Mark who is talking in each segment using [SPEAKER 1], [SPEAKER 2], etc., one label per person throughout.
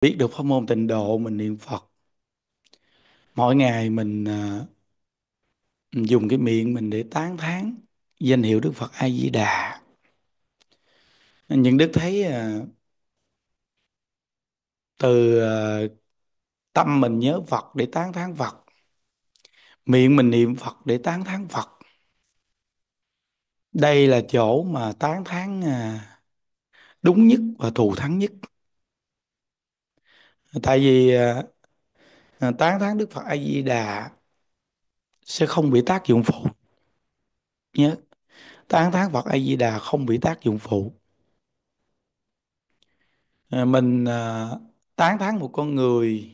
[SPEAKER 1] biết được pháp môn tịnh độ mình niệm Phật mỗi ngày mình, à, mình dùng cái miệng mình để tán thán danh hiệu Đức Phật A Di Đà những đức thấy à, từ à, tâm mình nhớ Phật để tán thán Phật miệng mình niệm Phật để tán thán Phật đây là chỗ mà tán thán à, đúng nhất và thù thắng nhất tại vì à, à, tán thán Đức Phật A Di Đà sẽ không bị tác dụng phụ nhé tán thán Phật A Di Đà không bị tác dụng phụ à, mình à, tán thán một con người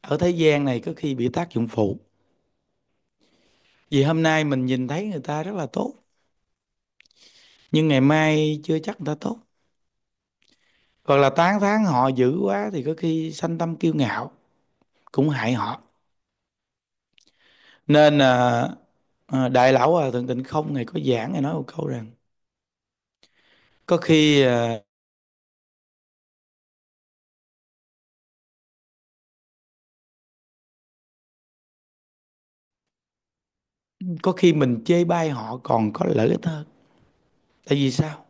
[SPEAKER 1] ở thế gian này có khi bị tác dụng phụ vì hôm nay mình nhìn thấy người ta rất là tốt nhưng ngày mai chưa chắc người ta tốt còn là tán thán họ dữ quá thì có khi sanh tâm kiêu ngạo cũng hại họ nên à, à đại lão à, thượng tịnh không ngày có giảng ngài nói một câu rằng có khi à, có khi mình chê bai họ còn có lợi ích hơn tại vì sao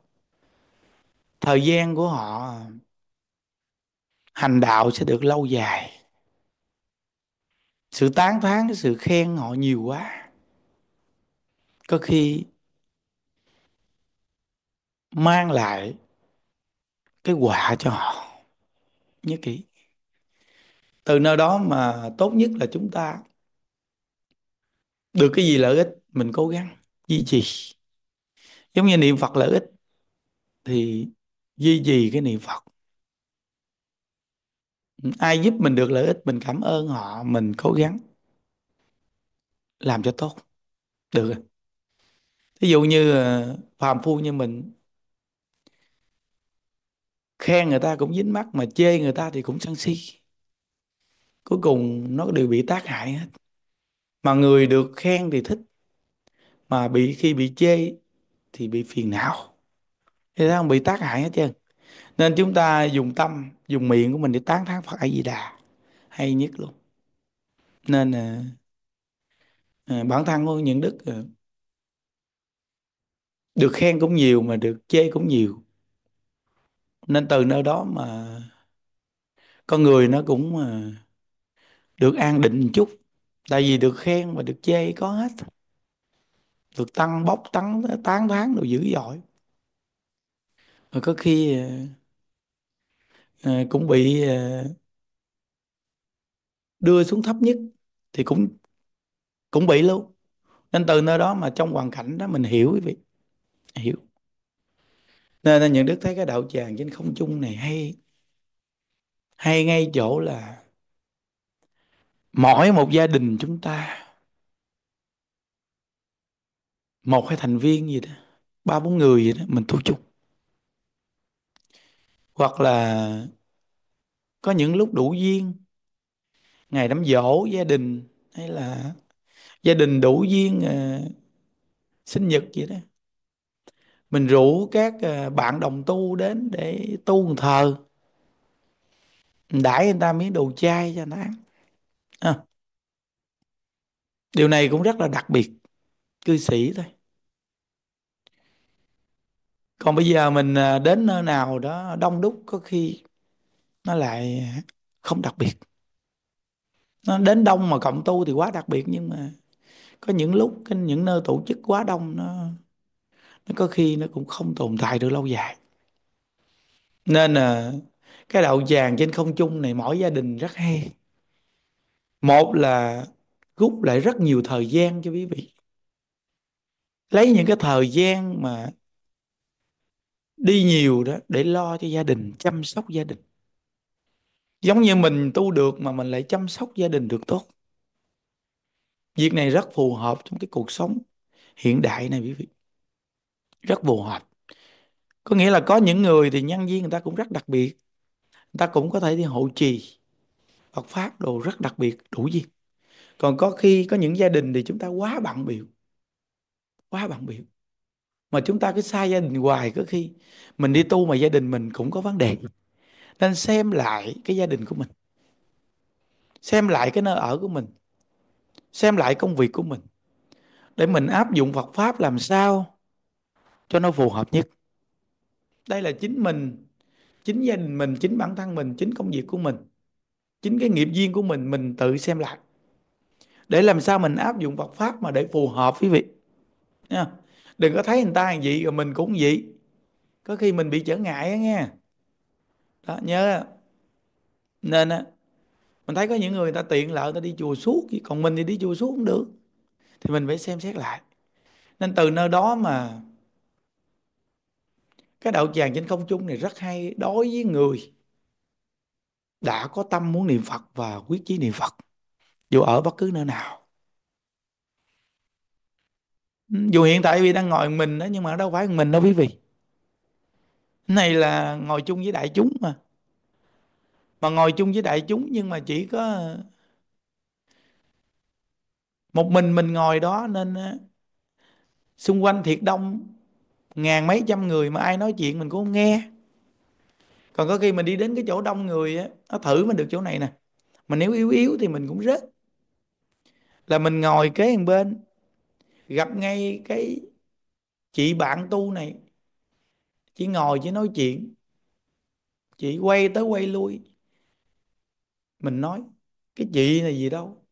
[SPEAKER 1] thời gian của họ hành đạo sẽ được lâu dài sự tán thán cái sự khen họ nhiều quá có khi mang lại cái quả cho họ nhớ kỹ từ nơi đó mà tốt nhất là chúng ta được cái gì lợi ích mình cố gắng duy trì giống như niệm phật lợi ích thì duy trì cái niệm phật ai giúp mình được lợi ích mình cảm ơn họ mình cố gắng làm cho tốt được ví dụ như ờ, phàm phu như mình khen người ta cũng dính mắt mà chê người ta thì cũng sân si cuối cùng nó đều bị tác hại hết mà người được khen thì thích mà bị khi bị chê thì bị phiền não thì ta không bị tác hại hết trơn nên chúng ta dùng tâm dùng miệng của mình để tán thán Phật A Di Đà hay nhất luôn nên à, à, bản thân của những đức à, được khen cũng nhiều mà được chê cũng nhiều nên từ nơi đó mà con người nó cũng à, được an định một chút tại vì được khen và được chê có hết được tăng bốc tăng tán thán đồ dữ dội rồi ờ, có khi ờ, ờ, cũng bị ờ, đưa xuống thấp nhất thì cũng cũng bị luôn nên từ nơi đó mà trong hoàn cảnh đó mình hiểu quý vị hiểu nên, là những đức thấy cái đạo tràng trên không trung này hay hay ngay chỗ là mỗi một gia đình chúng ta một hai thành viên gì đó ba bốn người gì đó mình tu chung hoặc là có những lúc đủ duyên ngày đám giỗ gia đình hay là gia đình đủ duyên à, sinh nhật vậy đó mình rủ các à, bạn đồng tu đến để tu thờ đãi người ta miếng đồ chay cho nó ta à. điều này cũng rất là đặc biệt cư sĩ thôi còn bây giờ mình à, đến nơi nào đó đông đúc có khi nó lại không đặc biệt nó đến đông mà cộng tu thì quá đặc biệt nhưng mà có những lúc những nơi tổ chức quá đông nó nó có khi nó cũng không tồn tại được lâu dài nên là cái đậu vàng trên không trung này mỗi gia đình rất hay một là rút lại rất nhiều thời gian cho quý vị lấy những cái thời gian mà đi nhiều đó để lo cho gia đình chăm sóc gia đình giống như mình tu được mà mình lại chăm sóc gia đình được tốt việc này rất phù hợp trong cái cuộc sống hiện đại này quý vị rất phù hợp có nghĩa là có những người thì nhân viên người ta cũng rất đặc biệt người ta cũng có thể đi hộ trì Phật pháp đồ rất đặc biệt đủ gì còn có khi có những gia đình thì chúng ta quá bận biểu quá bận biểu mà chúng ta cứ sai gia đình hoài có khi mình đi tu mà gia đình mình cũng có vấn đề nên xem lại cái gia đình của mình xem lại cái nơi ở của mình xem lại công việc của mình để mình áp dụng Phật pháp làm sao cho nó phù hợp nhất đây là chính mình chính gia đình mình chính bản thân mình chính công việc của mình chính cái nghiệp duyên của mình mình tự xem lại để làm sao mình áp dụng Phật pháp mà để phù hợp quý vị nha đừng có thấy người ta làm gì rồi mình cũng vậy có khi mình bị trở ngại á nghe đó nhớ nên á mình thấy có những người, người ta tiện lợi ta đi chùa suốt còn mình thì đi chùa suốt cũng được thì mình phải xem xét lại nên từ nơi đó mà cái đạo tràng trên không trung này rất hay đối với người đã có tâm muốn niệm Phật và quyết chí niệm Phật dù ở bất cứ nơi nào dù hiện tại vì đang ngồi mình đó nhưng mà đâu phải mình đâu quý vị này là ngồi chung với đại chúng mà mà ngồi chung với đại chúng nhưng mà chỉ có một mình mình ngồi đó nên xung quanh thiệt đông ngàn mấy trăm người mà ai nói chuyện mình cũng không nghe còn có khi mình đi đến cái chỗ đông người á nó thử mình được chỗ này nè mà nếu yếu yếu thì mình cũng rớt là mình ngồi kế bên gặp ngay cái chị bạn tu này chỉ ngồi chỉ nói chuyện chị quay tới quay lui mình nói cái chị này gì đâu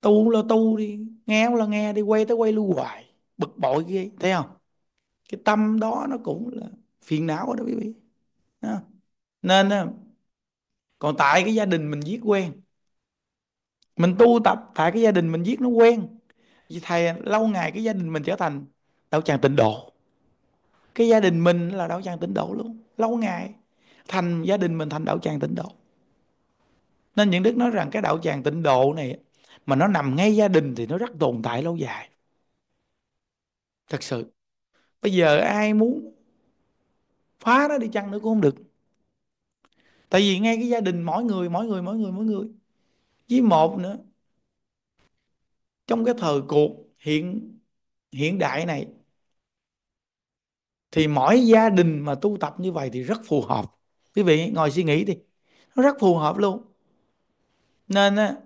[SPEAKER 1] tu là tu đi nghe là nghe đi quay tới quay lui hoài bực bội ghê thấy không cái tâm đó nó cũng là phiền não đó quý vị nên còn tại cái gia đình mình giết quen mình tu tập tại cái gia đình mình giết nó quen vì thầy lâu ngày cái gia đình mình trở thành đạo tràng tịnh độ cái gia đình mình là đạo tràng tịnh độ luôn lâu ngày thành gia đình mình thành đạo tràng tịnh độ nên những đức nói rằng cái đạo tràng tịnh độ này mà nó nằm ngay gia đình thì nó rất tồn tại lâu dài thật sự bây giờ ai muốn phá nó đi chăng nữa cũng không được tại vì ngay cái gia đình mỗi người mỗi người mỗi người mỗi người với một nữa trong cái thời cuộc hiện hiện đại này thì mỗi gia đình mà tu tập như vậy thì rất phù hợp quý vị ngồi suy nghĩ đi nó rất phù hợp luôn nên á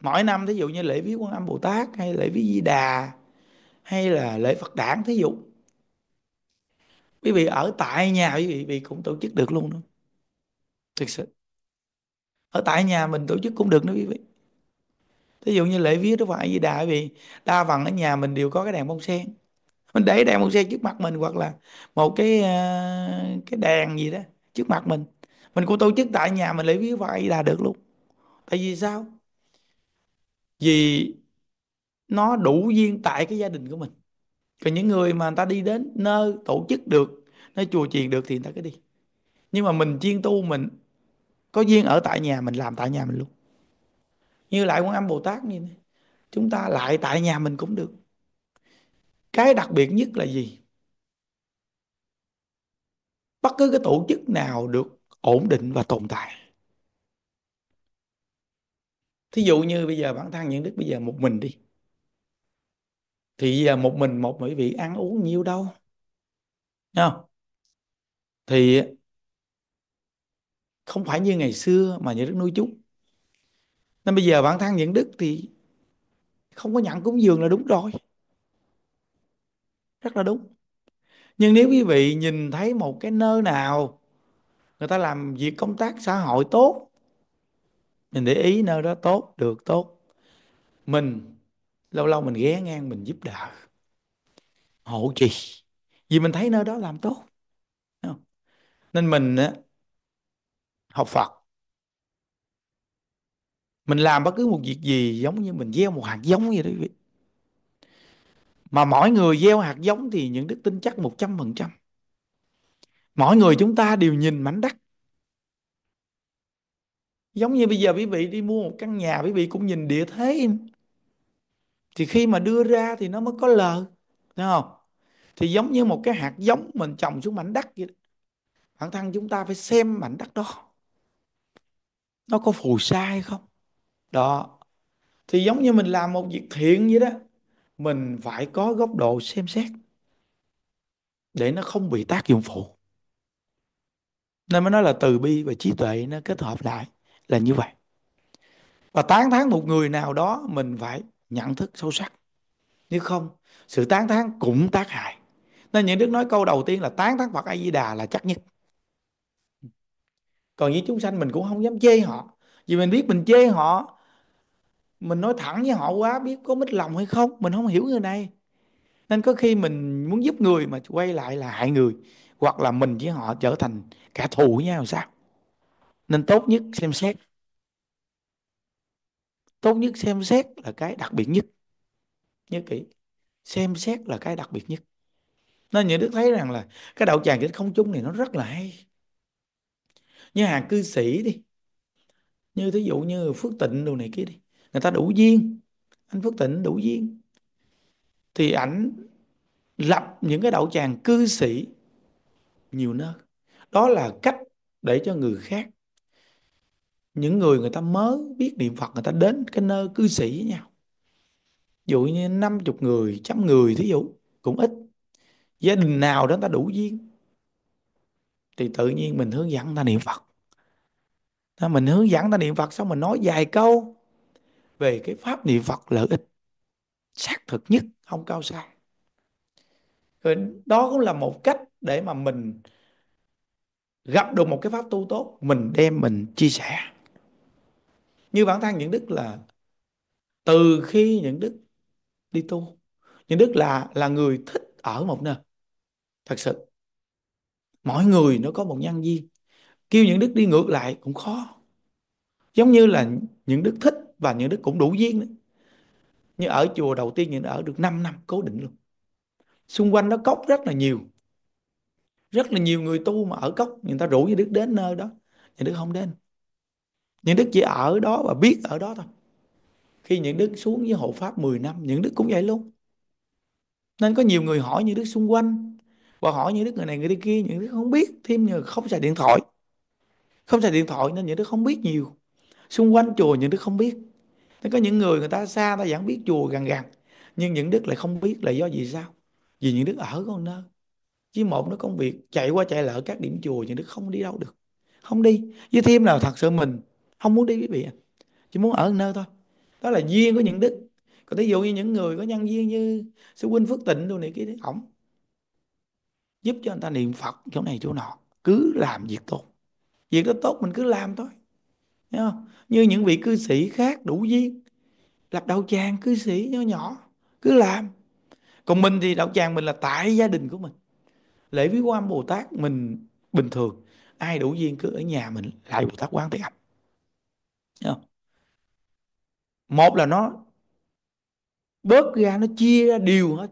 [SPEAKER 1] mỗi năm thí dụ như lễ viếng quan âm bồ tát hay lễ viếng di đà hay là lễ phật đản thí dụ quý vị ở tại nhà quý vị cũng tổ chức được luôn đó thực sự ở tại nhà mình tổ chức cũng được nữa quý vị thí dụ như lễ vía đức phật di đà vì đa phần ở nhà mình đều có cái đèn bông sen mình để đèn bông sen trước mặt mình hoặc là một cái ờ, cái đèn gì đó trước mặt mình mình cũng tổ chức tại nhà mình lễ vía vậy là được luôn tại vì sao vì nó đủ duyên tại cái gia đình của mình còn những người mà người ta đi đến nơi tổ chức được nơi chùa chiền được thì người ta cứ đi nhưng mà mình chuyên tu mình có duyên ở tại nhà mình làm tại nhà mình luôn như lại quan âm bồ tát như này chúng ta lại tại nhà mình cũng được cái đặc biệt nhất là gì bất cứ cái tổ chức nào được ổn định và tồn tại thí dụ như bây giờ bản thân những đức bây giờ một mình đi thì giờ một mình một mấy vị ăn uống nhiêu đâu Đúng không thì không phải như ngày xưa mà những đức nuôi chúng nên bây giờ bản thân những đức thì không có nhận cúng dường là đúng rồi rất là đúng nhưng nếu quý vị nhìn thấy một cái nơi nào người ta làm việc công tác xã hội tốt mình để ý nơi đó tốt được tốt mình lâu lâu mình ghé ngang mình giúp đỡ hộ trì vì mình thấy nơi đó làm tốt nên mình học Phật mình làm bất cứ một việc gì giống như mình gieo một hạt giống vậy đó quý vị mà mỗi người gieo hạt giống thì những đức tin chắc 100%. Mỗi người chúng ta đều nhìn mảnh đất. Giống như bây giờ quý vị đi mua một căn nhà quý vị cũng nhìn địa thế. Thì khi mà đưa ra thì nó mới có lời, thấy không? Thì giống như một cái hạt giống mình trồng xuống mảnh đất vậy. Bản thân chúng ta phải xem mảnh đất đó nó có phù sa hay không đó thì giống như mình làm một việc thiện vậy đó mình phải có góc độ xem xét để nó không bị tác dụng phụ nên mới nói là từ bi và trí tuệ nó kết hợp lại là như vậy và tán thán một người nào đó mình phải nhận thức sâu sắc nếu không sự tán thán cũng tác hại nên những đức nói câu đầu tiên là tán thán phật a di đà là chắc nhất còn với chúng sanh mình cũng không dám chê họ vì mình biết mình chê họ mình nói thẳng với họ quá biết có mít lòng hay không mình không hiểu người này nên có khi mình muốn giúp người mà quay lại là hại người hoặc là mình với họ trở thành kẻ thù với nhau sao nên tốt nhất xem xét tốt nhất xem xét là cái đặc biệt nhất nhớ kỹ xem xét là cái đặc biệt nhất nên những đức thấy rằng là cái đạo tràng cái không chung này nó rất là hay như hàng cư sĩ đi như thí dụ như phước tịnh đồ này kia đi người ta đủ duyên anh phước tịnh đủ duyên thì ảnh lập những cái đậu tràng cư sĩ nhiều nơi đó là cách để cho người khác những người người ta mới biết niệm Phật người ta đến cái nơi cư sĩ với nhau dụ như 50 người trăm người thí dụ cũng ít gia đình nào đó người ta đủ duyên thì tự nhiên mình hướng dẫn ta niệm Phật đó, mình hướng dẫn ta niệm Phật xong mình nói vài câu về cái pháp niệm Phật lợi ích xác thực nhất không cao xa rồi đó cũng là một cách để mà mình gặp được một cái pháp tu tốt mình đem mình chia sẻ như bản thân những đức là từ khi những đức đi tu những đức là là người thích ở một nơi thật sự mỗi người nó có một nhân duyên kêu những đức đi ngược lại cũng khó giống như là những đức thích và những đức cũng đủ duyên đấy như ở chùa đầu tiên những ở được 5 năm cố định luôn xung quanh nó cốc rất là nhiều rất là nhiều người tu mà ở cốc người ta rủ như đức đến nơi đó những đức không đến những đức chỉ ở đó và biết ở đó thôi khi những đức xuống với hộ pháp 10 năm những đức cũng vậy luôn nên có nhiều người hỏi những đức xung quanh và hỏi những đứa người này người đứa kia những đứa không biết thêm nhờ không xài điện thoại không xài điện thoại nên những đứa không biết nhiều xung quanh chùa những đứa không biết nó có những người người ta xa ta vẫn biết chùa gần gần nhưng những đức lại không biết là do gì sao vì những đức ở con nơi chỉ một nó công việc chạy qua chạy lỡ các điểm chùa những đức không đi đâu được không đi với thêm nào thật sự mình không muốn đi quý vị chỉ muốn ở nơi thôi đó là duyên của những đức còn ví dụ như những người có nhân duyên như sư huynh phước tịnh đồ này kia ổng giúp cho người ta niệm phật chỗ này chỗ nọ cứ làm việc tốt việc đó tốt mình cứ làm thôi Thấy không? như những vị cư sĩ khác đủ duyên lập đạo tràng cư sĩ nhỏ nhỏ cứ làm còn mình thì đạo tràng mình là tại gia đình của mình lễ viếng quan bồ tát mình bình thường ai đủ duyên cứ ở nhà mình lại bồ tát quán thì gặp một là nó bớt ra nó chia ra đều hết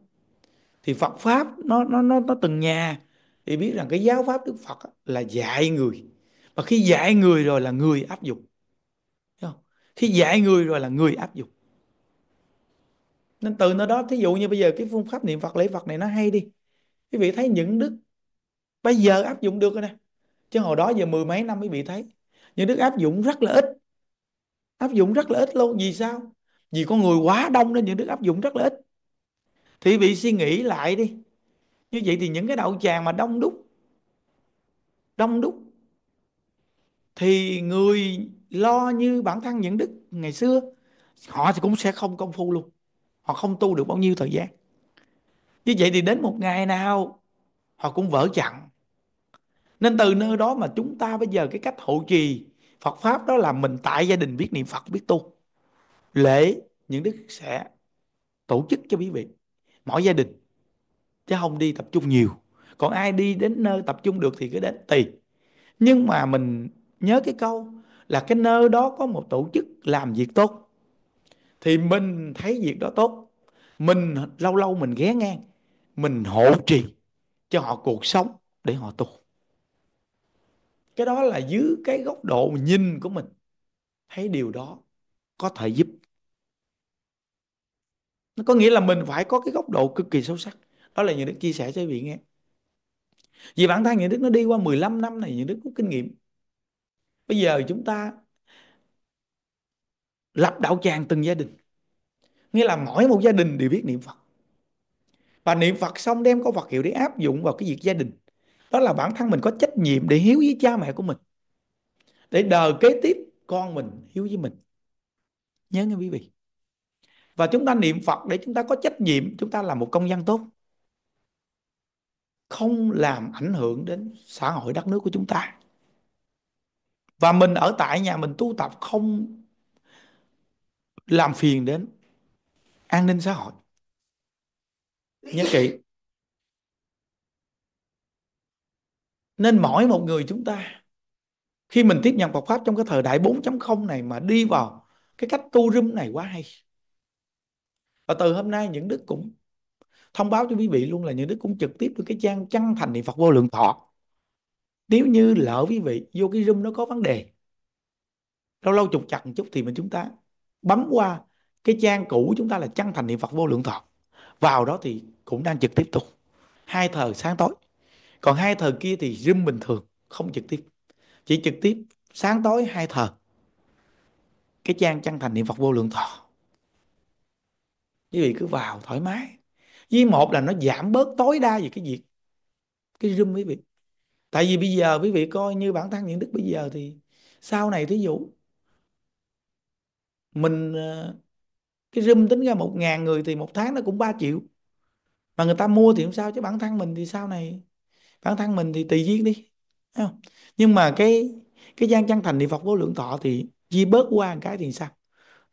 [SPEAKER 1] thì Phật pháp nó nó nó nó từng nhà thì biết rằng cái giáo pháp Đức Phật là dạy người và khi dạy người rồi là người áp dụng không? khi dạy người rồi là người áp dụng nên từ nơi đó thí dụ như bây giờ cái phương pháp niệm Phật lễ Phật này nó hay đi quý vị thấy những đức bây giờ áp dụng được rồi nè chứ hồi đó giờ mười mấy năm mới bị thấy những đức áp dụng rất là ít áp dụng rất là ít luôn vì sao vì con người quá đông nên những đức áp dụng rất là ít thì bị suy nghĩ lại đi như vậy thì những cái đậu tràng mà đông đúc đông đúc thì người lo như bản thân những đức ngày xưa họ thì cũng sẽ không công phu luôn họ không tu được bao nhiêu thời gian như vậy thì đến một ngày nào họ cũng vỡ chặn nên từ nơi đó mà chúng ta bây giờ cái cách hộ trì Phật Pháp đó là mình tại gia đình biết niệm Phật biết tu. Lễ những đức sẽ tổ chức cho quý vị mỗi gia đình chứ không đi tập trung nhiều còn ai đi đến nơi tập trung được thì cứ đến tùy nhưng mà mình nhớ cái câu là cái nơi đó có một tổ chức làm việc tốt thì mình thấy việc đó tốt mình lâu lâu mình ghé ngang mình hộ trì cho họ cuộc sống để họ tu cái đó là dưới cái góc độ nhìn của mình thấy điều đó có thể giúp nó có nghĩa là mình phải có cái góc độ cực kỳ sâu sắc đó là những đức chia sẻ cho vị nghe vì bản thân những đức nó đi qua 15 năm này những đức có kinh nghiệm bây giờ chúng ta lập đạo tràng từng gia đình nghĩa là mỗi một gia đình đều biết niệm phật và niệm phật xong đem có Phật hiệu để áp dụng vào cái việc gia đình đó là bản thân mình có trách nhiệm để hiếu với cha mẹ của mình để đời kế tiếp con mình hiếu với mình nhớ nghe quý vị và chúng ta niệm Phật để chúng ta có trách nhiệm chúng ta là một công dân tốt không làm ảnh hưởng đến xã hội đất nước của chúng ta và mình ở tại nhà mình tu tập không làm phiền đến an ninh xã hội nhớ kỹ nên mỗi một người chúng ta khi mình tiếp nhận Phật pháp trong cái thời đại 4.0 này mà đi vào cái cách tu râm này quá hay và từ hôm nay những đức cũng thông báo cho quý vị luôn là những đức cũng trực tiếp được cái trang chân thành niệm Phật vô lượng thọ nếu như lỡ quý vị vô cái zoom nó có vấn đề lâu lâu trục chặt một chút thì mình chúng ta bấm qua cái trang cũ chúng ta là chân thành niệm Phật vô lượng thọ vào đó thì cũng đang trực tiếp tục hai thời sáng tối còn hai thời kia thì zoom bình thường không trực tiếp chỉ trực tiếp sáng tối hai thờ cái trang chân thành niệm phật vô lượng thọ quý vị cứ vào thoải mái với một là nó giảm bớt tối đa về cái việc cái room quý vị tại vì bây giờ quý vị coi như bản thân những đức bây giờ thì sau này thí dụ mình ờ, cái room tính ra một ngàn người thì một tháng nó cũng 3 triệu mà người ta mua thì không sao chứ bản thân mình thì sau này bản thân mình thì tùy duyên đi không? nhưng mà cái cái gian chân thành niệm phật vô lượng thọ thì chia bớt qua một cái thì sao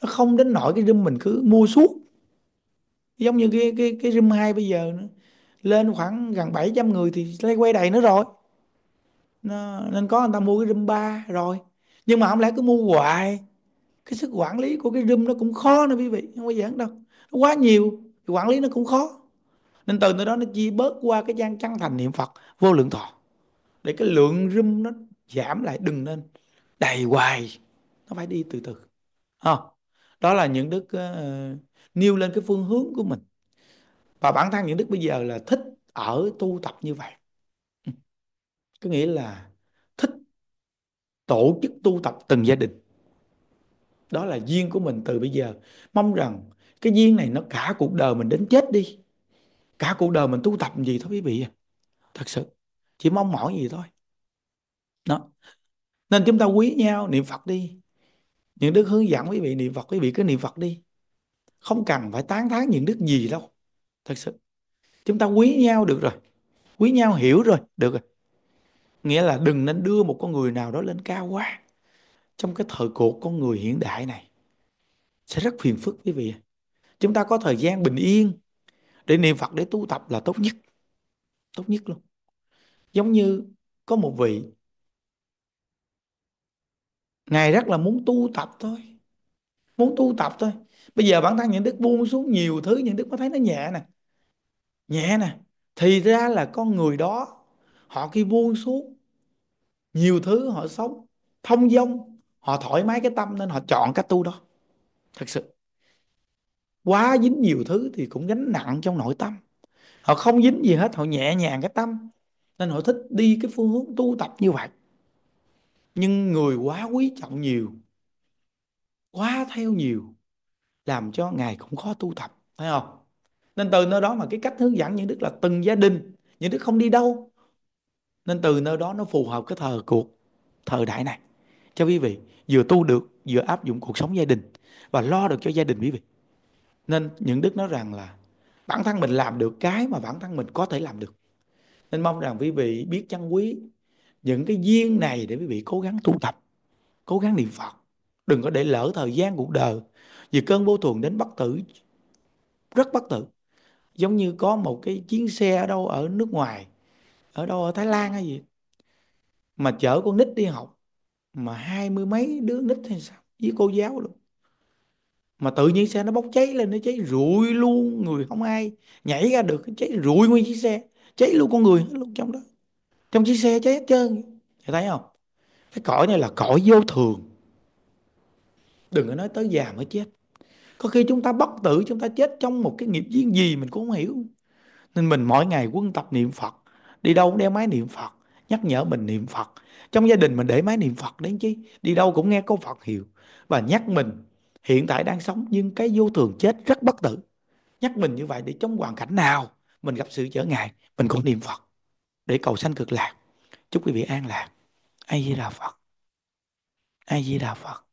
[SPEAKER 1] nó không đến nỗi cái room mình cứ mua suốt giống như cái cái cái Rim 2 bây giờ nữa lên khoảng gần 700 người thì lấy quay đầy nữa rồi nó, nên có người ta mua cái Rim 3 rồi nhưng mà không lẽ cứ mua hoài cái sức quản lý của cái Rim nó cũng khó nữa quý vị không có giản đâu nó quá nhiều thì quản lý nó cũng khó nên từ nơi đó nó chia bớt qua cái gian chân thành niệm Phật vô lượng thọ để cái lượng Rim nó giảm lại đừng nên đầy hoài nó phải đi từ từ không ờ, đó là những đức uh, nêu lên cái phương hướng của mình và bản thân những đức bây giờ là thích ở tu tập như vậy có nghĩa là thích tổ chức tu tập từng gia đình đó là duyên của mình từ bây giờ mong rằng cái duyên này nó cả cuộc đời mình đến chết đi cả cuộc đời mình tu tập gì thôi quý vị thật sự chỉ mong mỏi gì thôi đó nên chúng ta quý nhau niệm phật đi những đức hướng dẫn quý vị niệm phật quý vị cứ niệm phật đi không cần phải tán thán những đức gì đâu thật sự chúng ta quý nhau được rồi quý nhau hiểu rồi được rồi nghĩa là đừng nên đưa một con người nào đó lên cao quá trong cái thời cuộc con người hiện đại này sẽ rất phiền phức quý vị chúng ta có thời gian bình yên để niệm phật để tu tập là tốt nhất tốt nhất luôn giống như có một vị ngài rất là muốn tu tập thôi muốn tu tập thôi bây giờ bản thân nhận đức buông xuống nhiều thứ những đức mới thấy nó nhẹ nè nhẹ nè thì ra là con người đó họ khi buông xuống nhiều thứ họ sống thông dong họ thoải mái cái tâm nên họ chọn cách tu đó thật sự quá dính nhiều thứ thì cũng gánh nặng trong nội tâm họ không dính gì hết họ nhẹ nhàng cái tâm nên họ thích đi cái phương hướng tu tập như vậy nhưng người quá quý trọng nhiều quá theo nhiều làm cho ngài cũng khó tu tập phải không nên từ nơi đó mà cái cách hướng dẫn những đức là từng gia đình những đức không đi đâu nên từ nơi đó nó phù hợp cái thời cuộc thời đại này cho quý vị vừa tu được vừa áp dụng cuộc sống gia đình và lo được cho gia đình quý vị nên những đức nói rằng là bản thân mình làm được cái mà bản thân mình có thể làm được nên mong rằng quý vị biết trân quý những cái duyên này để quý vị cố gắng tu tập cố gắng niệm phật đừng có để lỡ thời gian cuộc đời vì cơn vô thường đến bất tử rất bất tử giống như có một cái chuyến xe ở đâu ở nước ngoài ở đâu ở Thái Lan hay gì mà chở con nít đi học mà hai mươi mấy đứa nít hay sao với cô giáo luôn mà tự nhiên xe nó bốc cháy lên nó cháy rụi luôn người không ai nhảy ra được cháy rụi nguyên chiếc xe cháy luôn con người luôn trong đó trong chiếc xe cháy hết trơn thấy không cái cõi này là cõi vô thường đừng có nói tới già mới chết có khi chúng ta bất tử chúng ta chết trong một cái nghiệp duyên gì mình cũng không hiểu nên mình mỗi ngày quân tập niệm phật đi đâu cũng đeo máy niệm phật nhắc nhở mình niệm phật trong gia đình mình để máy niệm phật đến chứ. đi đâu cũng nghe câu phật hiệu và nhắc mình hiện tại đang sống nhưng cái vô thường chết rất bất tử nhắc mình như vậy để trong hoàn cảnh nào mình gặp sự trở ngại mình cũng niệm phật để cầu sanh cực lạc chúc quý vị an lạc ai di đà phật ai di đà phật